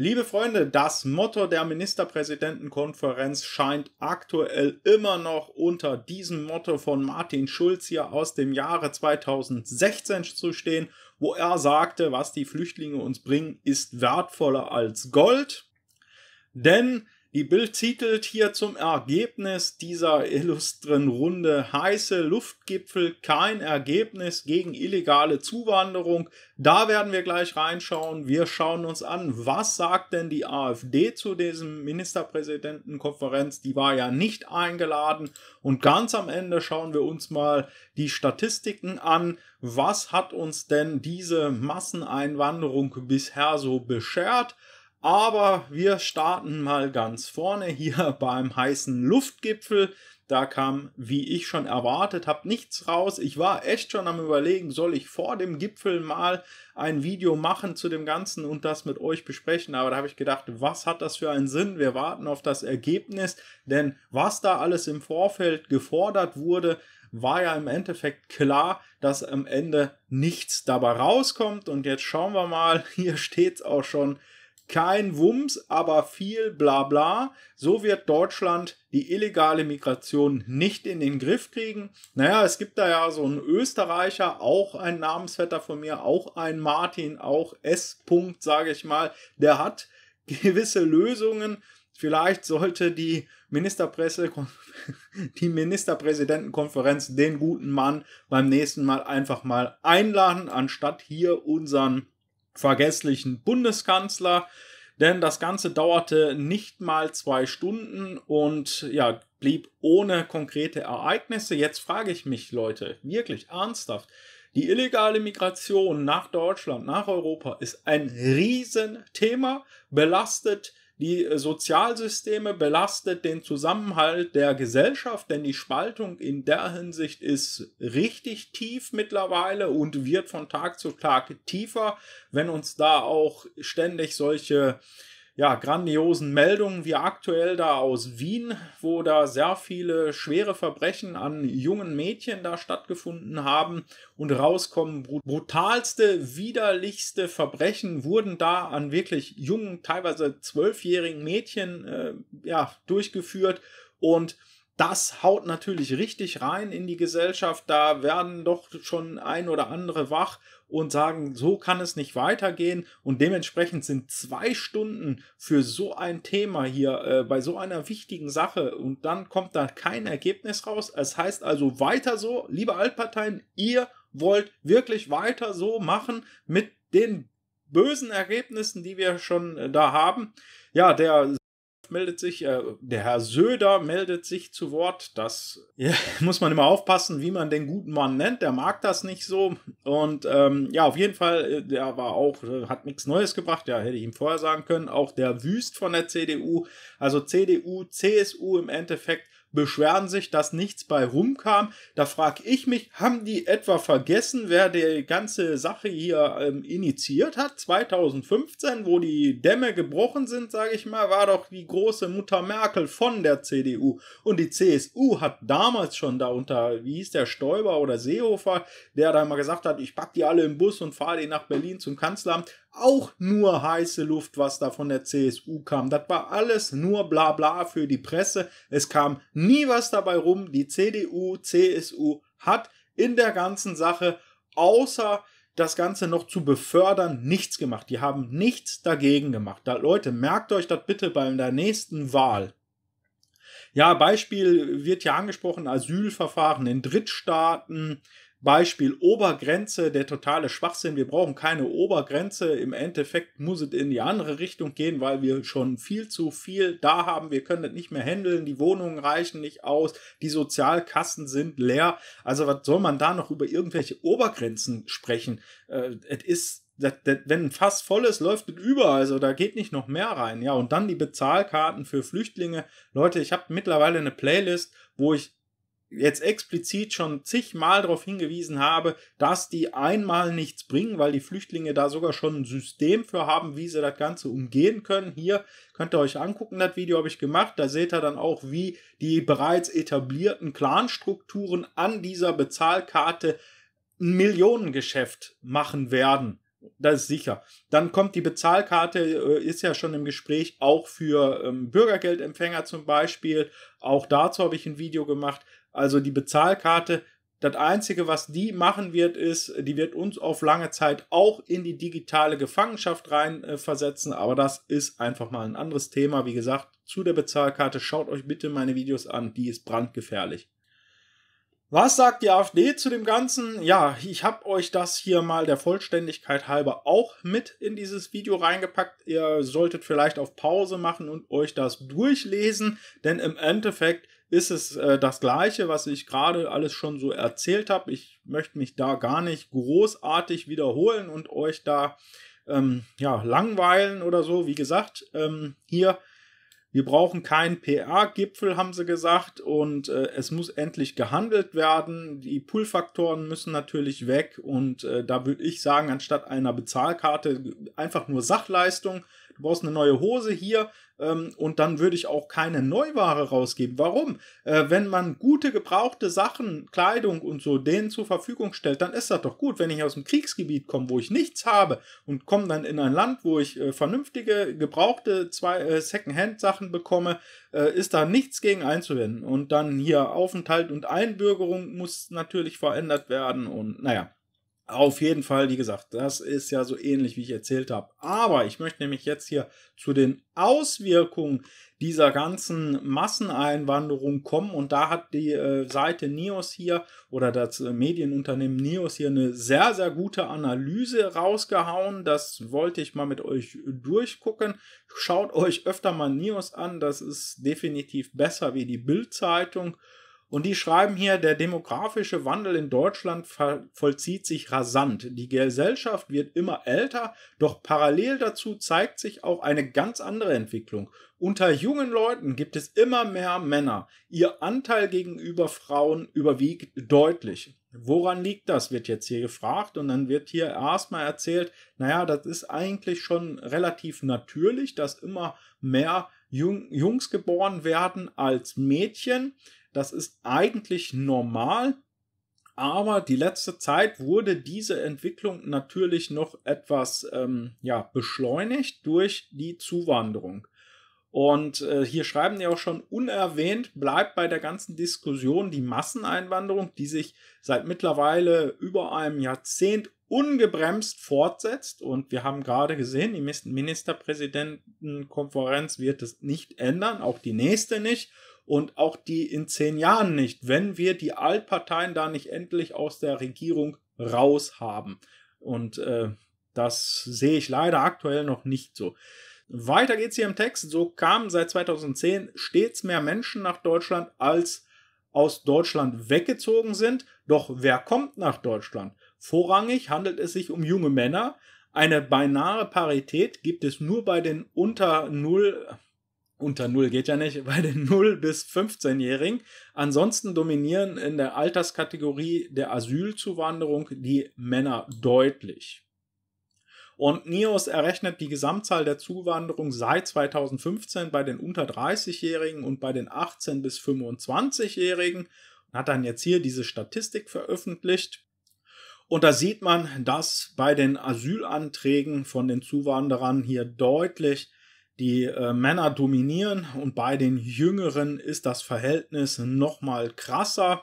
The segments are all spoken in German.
Liebe Freunde, das Motto der Ministerpräsidentenkonferenz scheint aktuell immer noch unter diesem Motto von Martin Schulz hier aus dem Jahre 2016 zu stehen, wo er sagte, was die Flüchtlinge uns bringen, ist wertvoller als Gold. Denn die Bild titelt hier zum Ergebnis dieser illustren Runde heiße Luftgipfel, kein Ergebnis gegen illegale Zuwanderung. Da werden wir gleich reinschauen. Wir schauen uns an, was sagt denn die AfD zu diesem Ministerpräsidentenkonferenz? Die war ja nicht eingeladen. Und ganz am Ende schauen wir uns mal die Statistiken an. Was hat uns denn diese Masseneinwanderung bisher so beschert? Aber wir starten mal ganz vorne hier beim heißen Luftgipfel. Da kam, wie ich schon erwartet habe, nichts raus. Ich war echt schon am Überlegen, soll ich vor dem Gipfel mal ein Video machen zu dem Ganzen und das mit euch besprechen. Aber da habe ich gedacht, was hat das für einen Sinn? Wir warten auf das Ergebnis, denn was da alles im Vorfeld gefordert wurde, war ja im Endeffekt klar, dass am Ende nichts dabei rauskommt. Und jetzt schauen wir mal, hier steht es auch schon kein Wumms, aber viel Blabla. So wird Deutschland die illegale Migration nicht in den Griff kriegen. Naja, es gibt da ja so einen Österreicher, auch ein Namensvetter von mir, auch ein Martin, auch S. Punkt, sage ich mal, der hat gewisse Lösungen. Vielleicht sollte die, Ministerpresse die Ministerpräsidentenkonferenz den guten Mann beim nächsten Mal einfach mal einladen, anstatt hier unseren vergesslichen Bundeskanzler. Denn das Ganze dauerte nicht mal zwei Stunden und ja, blieb ohne konkrete Ereignisse. Jetzt frage ich mich, Leute, wirklich ernsthaft. Die illegale Migration nach Deutschland, nach Europa ist ein Riesenthema, belastet die äh, Sozialsysteme belastet den Zusammenhalt der Gesellschaft, denn die Spaltung in der Hinsicht ist richtig tief mittlerweile und wird von Tag zu Tag tiefer, wenn uns da auch ständig solche ja, grandiosen Meldungen wie aktuell da aus Wien, wo da sehr viele schwere Verbrechen an jungen Mädchen da stattgefunden haben und rauskommen. Brutalste, widerlichste Verbrechen wurden da an wirklich jungen, teilweise zwölfjährigen Mädchen äh, ja, durchgeführt und das haut natürlich richtig rein in die Gesellschaft. Da werden doch schon ein oder andere wach und sagen, so kann es nicht weitergehen. Und dementsprechend sind zwei Stunden für so ein Thema hier, äh, bei so einer wichtigen Sache und dann kommt da kein Ergebnis raus. Es heißt also weiter so, liebe Altparteien, ihr wollt wirklich weiter so machen mit den bösen Ergebnissen, die wir schon äh, da haben. Ja, der meldet sich, äh, der Herr Söder meldet sich zu Wort. Das ja, muss man immer aufpassen, wie man den guten Mann nennt. Der mag das nicht so. Und ähm, ja, auf jeden Fall, äh, der war auch, äh, hat nichts Neues gebracht. Ja, hätte ich ihm vorher sagen können. Auch der Wüst von der CDU, also CDU, CSU im Endeffekt beschweren sich, dass nichts bei rumkam. Da frage ich mich, haben die etwa vergessen, wer die ganze Sache hier ähm, initiiert hat? 2015, wo die Dämme gebrochen sind, sage ich mal, war doch die große Mutter Merkel von der CDU. Und die CSU hat damals schon da unter, wie hieß der Stoiber oder Seehofer, der da mal gesagt hat, ich packe die alle im Bus und fahre die nach Berlin zum Kanzleramt, auch nur heiße Luft, was da von der CSU kam. Das war alles nur Blabla für die Presse. Es kam nie was dabei rum. Die CDU, CSU hat in der ganzen Sache außer das Ganze noch zu befördern, nichts gemacht. Die haben nichts dagegen gemacht. Da, Leute, merkt euch das bitte bei der nächsten Wahl. Ja, Beispiel wird hier angesprochen, Asylverfahren in Drittstaaten, Beispiel Obergrenze, der totale Schwachsinn. Wir brauchen keine Obergrenze. Im Endeffekt muss es in die andere Richtung gehen, weil wir schon viel zu viel da haben. Wir können das nicht mehr handeln. Die Wohnungen reichen nicht aus. Die Sozialkassen sind leer. Also was soll man da noch über irgendwelche Obergrenzen sprechen? Äh, ist wenn ein Fass voll ist, läuft es über, also da geht nicht noch mehr rein. Ja, und dann die Bezahlkarten für Flüchtlinge. Leute, ich habe mittlerweile eine Playlist, wo ich jetzt explizit schon zigmal darauf hingewiesen habe, dass die einmal nichts bringen, weil die Flüchtlinge da sogar schon ein System für haben, wie sie das Ganze umgehen können. Hier könnt ihr euch angucken, das Video habe ich gemacht. Da seht ihr dann auch, wie die bereits etablierten Clanstrukturen an dieser Bezahlkarte ein Millionengeschäft machen werden. Das ist sicher. Dann kommt die Bezahlkarte, äh, ist ja schon im Gespräch, auch für ähm, Bürgergeldempfänger zum Beispiel. Auch dazu habe ich ein Video gemacht. Also die Bezahlkarte, das Einzige, was die machen wird, ist, die wird uns auf lange Zeit auch in die digitale Gefangenschaft reinversetzen. äh, Aber das ist einfach mal ein anderes Thema. Wie gesagt, zu der Bezahlkarte schaut euch bitte meine Videos an. Die ist brandgefährlich. Was sagt die AfD zu dem Ganzen? Ja, ich habe euch das hier mal der Vollständigkeit halber auch mit in dieses Video reingepackt. Ihr solltet vielleicht auf Pause machen und euch das durchlesen, denn im Endeffekt ist es äh, das gleiche, was ich gerade alles schon so erzählt habe. Ich möchte mich da gar nicht großartig wiederholen und euch da ähm, ja, langweilen oder so. Wie gesagt, ähm, hier, wir brauchen keinen PR-Gipfel, haben sie gesagt, und äh, es muss endlich gehandelt werden. Die Pull-Faktoren müssen natürlich weg und äh, da würde ich sagen, anstatt einer Bezahlkarte einfach nur Sachleistung. Du brauchst eine neue Hose hier, ähm, und dann würde ich auch keine Neuware rausgeben. Warum? Äh, wenn man gute gebrauchte Sachen, Kleidung und so denen zur Verfügung stellt, dann ist das doch gut. Wenn ich aus dem Kriegsgebiet komme, wo ich nichts habe und komme dann in ein Land, wo ich äh, vernünftige gebrauchte zwei äh, Secondhand Sachen bekomme, äh, ist da nichts gegen einzuwenden. Und dann hier Aufenthalt und Einbürgerung muss natürlich verändert werden und naja. Auf jeden Fall, wie gesagt, das ist ja so ähnlich, wie ich erzählt habe. Aber ich möchte nämlich jetzt hier zu den Auswirkungen dieser ganzen Masseneinwanderung kommen. Und da hat die äh, Seite NIOS hier oder das äh, Medienunternehmen NIOS hier eine sehr, sehr gute Analyse rausgehauen. Das wollte ich mal mit euch durchgucken. Schaut euch öfter mal NIOS an. Das ist definitiv besser wie die Bildzeitung. zeitung und die schreiben hier, der demografische Wandel in Deutschland vollzieht sich rasant. Die Gesellschaft wird immer älter, doch parallel dazu zeigt sich auch eine ganz andere Entwicklung. Unter jungen Leuten gibt es immer mehr Männer. Ihr Anteil gegenüber Frauen überwiegt deutlich. Woran liegt das, wird jetzt hier gefragt und dann wird hier erstmal erzählt, naja, das ist eigentlich schon relativ natürlich, dass immer mehr Jungs geboren werden als Mädchen. Das ist eigentlich normal, aber die letzte Zeit wurde diese Entwicklung natürlich noch etwas ähm, ja, beschleunigt durch die Zuwanderung. Und äh, hier schreiben die auch schon unerwähnt, bleibt bei der ganzen Diskussion die Masseneinwanderung, die sich seit mittlerweile über einem Jahrzehnt ungebremst fortsetzt. Und wir haben gerade gesehen, die Ministerpräsidentenkonferenz wird es nicht ändern, auch die nächste nicht und auch die in zehn Jahren nicht, wenn wir die Altparteien da nicht endlich aus der Regierung raus haben. Und äh, das sehe ich leider aktuell noch nicht so. Weiter geht's hier im Text. So kamen seit 2010 stets mehr Menschen nach Deutschland, als aus Deutschland weggezogen sind. Doch wer kommt nach Deutschland? Vorrangig handelt es sich um junge Männer. Eine beinahe Parität gibt es nur bei den unter 0, unter Null geht ja nicht, bei den 0 bis 15-Jährigen. Ansonsten dominieren in der Alterskategorie der Asylzuwanderung die Männer deutlich. Und NIOS errechnet die Gesamtzahl der Zuwanderung seit 2015 bei den unter 30-Jährigen und bei den 18 bis 25-Jährigen und hat dann jetzt hier diese Statistik veröffentlicht. Und da sieht man, dass bei den Asylanträgen von den Zuwanderern hier deutlich die äh, Männer dominieren und bei den Jüngeren ist das Verhältnis nochmal krasser.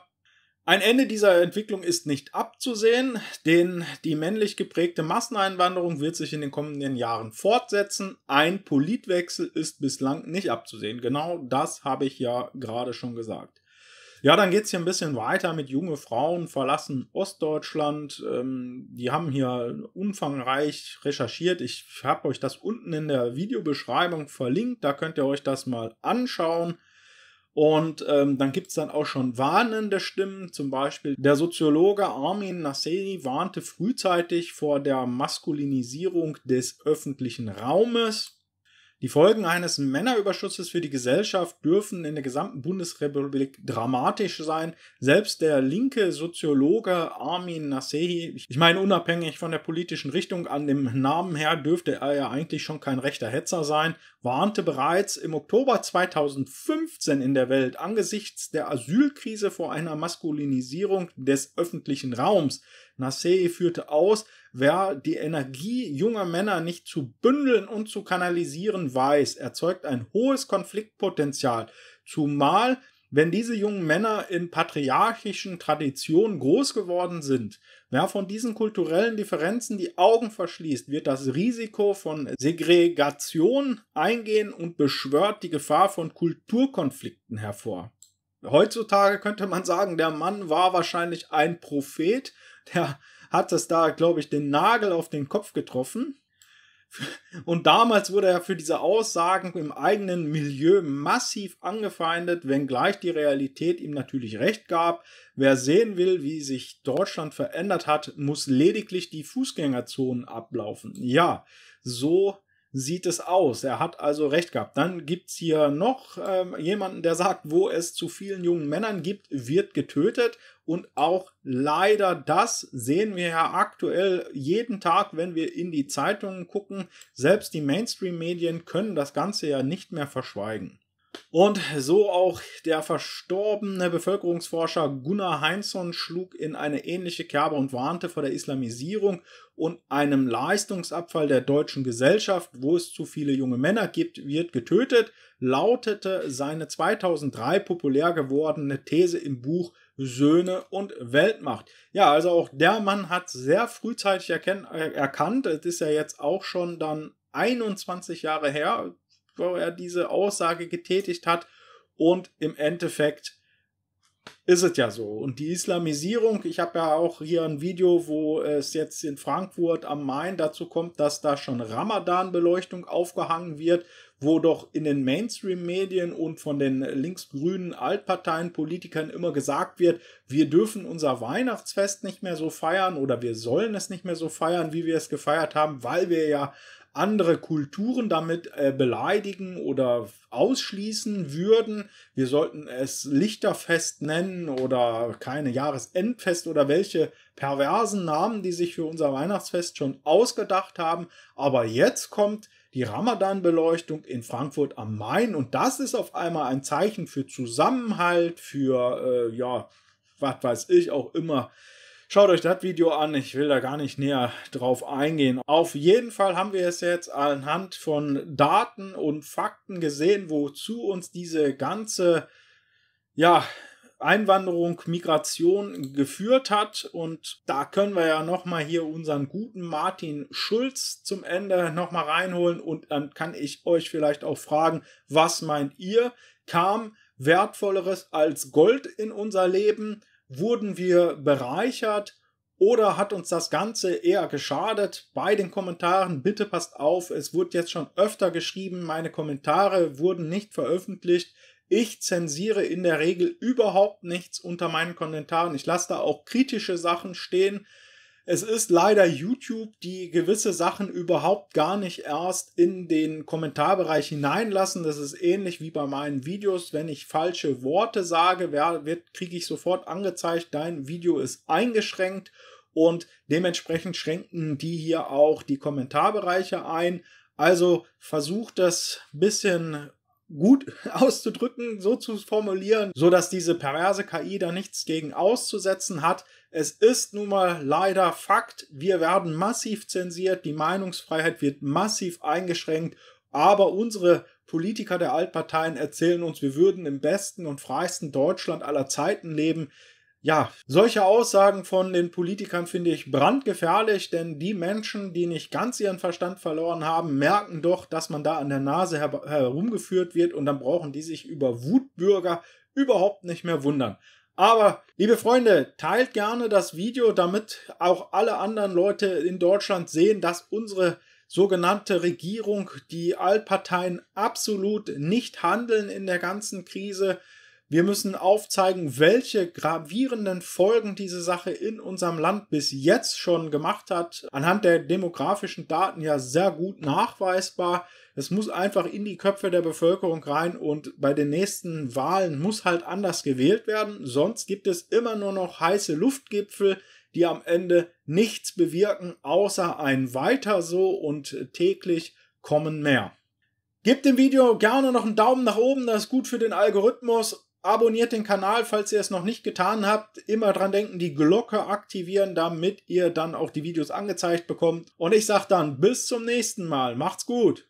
Ein Ende dieser Entwicklung ist nicht abzusehen, denn die männlich geprägte Masseneinwanderung wird sich in den kommenden Jahren fortsetzen. Ein Politwechsel ist bislang nicht abzusehen. Genau das habe ich ja gerade schon gesagt. Ja, dann geht es hier ein bisschen weiter mit junge Frauen verlassen Ostdeutschland. Ähm, die haben hier umfangreich recherchiert. Ich habe euch das unten in der Videobeschreibung verlinkt. Da könnt ihr euch das mal anschauen. Und ähm, dann es dann auch schon warnende Stimmen. Zum Beispiel der Soziologe Armin Nasseri warnte frühzeitig vor der Maskulinisierung des öffentlichen Raumes. Die Folgen eines Männerüberschusses für die Gesellschaft dürfen in der gesamten Bundesrepublik dramatisch sein. Selbst der linke Soziologe Armin Nasehi, ich meine unabhängig von der politischen Richtung, an dem Namen her dürfte er ja eigentlich schon kein rechter Hetzer sein warnte bereits im Oktober 2015 in der Welt angesichts der Asylkrise vor einer Maskulinisierung des öffentlichen Raums. Nassee führte aus, wer die Energie junger Männer nicht zu bündeln und zu kanalisieren weiß, erzeugt ein hohes Konfliktpotenzial, zumal wenn diese jungen Männer in patriarchischen Traditionen groß geworden sind, wer von diesen kulturellen Differenzen die Augen verschließt, wird das Risiko von Segregation eingehen und beschwört die Gefahr von Kulturkonflikten hervor. Heutzutage könnte man sagen, der Mann war wahrscheinlich ein Prophet, der hat es da, glaube ich, den Nagel auf den Kopf getroffen. Und damals wurde er für diese Aussagen im eigenen Milieu massiv angefeindet, wenngleich die Realität ihm natürlich recht gab. Wer sehen will, wie sich Deutschland verändert hat, muss lediglich die Fußgängerzonen ablaufen. Ja, so sieht es aus. Er hat also recht gehabt. Dann gibt es hier noch ähm, jemanden, der sagt, wo es zu vielen jungen Männern gibt, wird getötet. Und auch leider das sehen wir ja aktuell jeden Tag, wenn wir in die Zeitungen gucken. Selbst die Mainstream-Medien können das Ganze ja nicht mehr verschweigen. Und so auch der verstorbene Bevölkerungsforscher Gunnar Heinzson schlug in eine ähnliche Kerbe und warnte vor der Islamisierung und einem Leistungsabfall der deutschen Gesellschaft, wo es zu viele junge Männer gibt, wird getötet, lautete seine 2003 populär gewordene These im Buch Söhne und Weltmacht. Ja, also auch der Mann hat sehr frühzeitig äh, erkannt, es ist ja jetzt auch schon dann 21 Jahre her, wo er diese Aussage getätigt hat. Und im Endeffekt ist es ja so. Und die Islamisierung, ich habe ja auch hier ein Video, wo es jetzt in Frankfurt am Main dazu kommt, dass da schon Ramadan-Beleuchtung aufgehangen wird, wo doch in den Mainstream-Medien und von den linksgrünen Altparteien Politikern immer gesagt wird, wir dürfen unser Weihnachtsfest nicht mehr so feiern oder wir sollen es nicht mehr so feiern, wie wir es gefeiert haben, weil wir ja andere Kulturen damit äh, beleidigen oder ausschließen würden. Wir sollten es Lichterfest nennen oder keine Jahresendfest oder welche perversen Namen, die sich für unser Weihnachtsfest schon ausgedacht haben. Aber jetzt kommt die Ramadan-Beleuchtung in Frankfurt am Main und das ist auf einmal ein Zeichen für Zusammenhalt, für, äh, ja, was weiß ich auch immer, Schaut euch das Video an, ich will da gar nicht näher drauf eingehen. Auf jeden Fall haben wir es jetzt anhand von Daten und Fakten gesehen, wozu uns diese ganze ja, Einwanderung, Migration geführt hat. Und da können wir ja nochmal hier unseren guten Martin Schulz zum Ende nochmal reinholen. Und dann kann ich euch vielleicht auch fragen, was meint ihr? Kam Wertvolleres als Gold in unser Leben? Wurden wir bereichert oder hat uns das Ganze eher geschadet? Bei den Kommentaren bitte passt auf, es wurde jetzt schon öfter geschrieben, meine Kommentare wurden nicht veröffentlicht. Ich zensiere in der Regel überhaupt nichts unter meinen Kommentaren. Ich lasse da auch kritische Sachen stehen. Es ist leider YouTube, die gewisse Sachen überhaupt gar nicht erst in den Kommentarbereich hineinlassen. Das ist ähnlich wie bei meinen Videos. Wenn ich falsche Worte sage, kriege ich sofort angezeigt, dein Video ist eingeschränkt und dementsprechend schränken die hier auch die Kommentarbereiche ein. Also versucht das bisschen gut auszudrücken, so zu formulieren, so dass diese perverse KI da nichts gegen auszusetzen hat. Es ist nun mal leider Fakt, wir werden massiv zensiert, die Meinungsfreiheit wird massiv eingeschränkt, aber unsere Politiker der Altparteien erzählen uns, wir würden im besten und freisten Deutschland aller Zeiten leben. Ja, solche Aussagen von den Politikern finde ich brandgefährlich, denn die Menschen, die nicht ganz ihren Verstand verloren haben, merken doch, dass man da an der Nase her herumgeführt wird und dann brauchen die sich über Wutbürger überhaupt nicht mehr wundern. Aber, liebe Freunde, teilt gerne das Video, damit auch alle anderen Leute in Deutschland sehen, dass unsere sogenannte Regierung, die Altparteien absolut nicht handeln in der ganzen Krise, wir müssen aufzeigen, welche gravierenden Folgen diese Sache in unserem Land bis jetzt schon gemacht hat. Anhand der demografischen Daten ja sehr gut nachweisbar. Es muss einfach in die Köpfe der Bevölkerung rein und bei den nächsten Wahlen muss halt anders gewählt werden. Sonst gibt es immer nur noch heiße Luftgipfel, die am Ende nichts bewirken, außer ein weiter so und täglich kommen mehr. Gebt dem Video gerne noch einen Daumen nach oben, das ist gut für den Algorithmus Abonniert den Kanal, falls ihr es noch nicht getan habt. Immer dran denken, die Glocke aktivieren, damit ihr dann auch die Videos angezeigt bekommt. Und ich sage dann bis zum nächsten Mal. Macht's gut!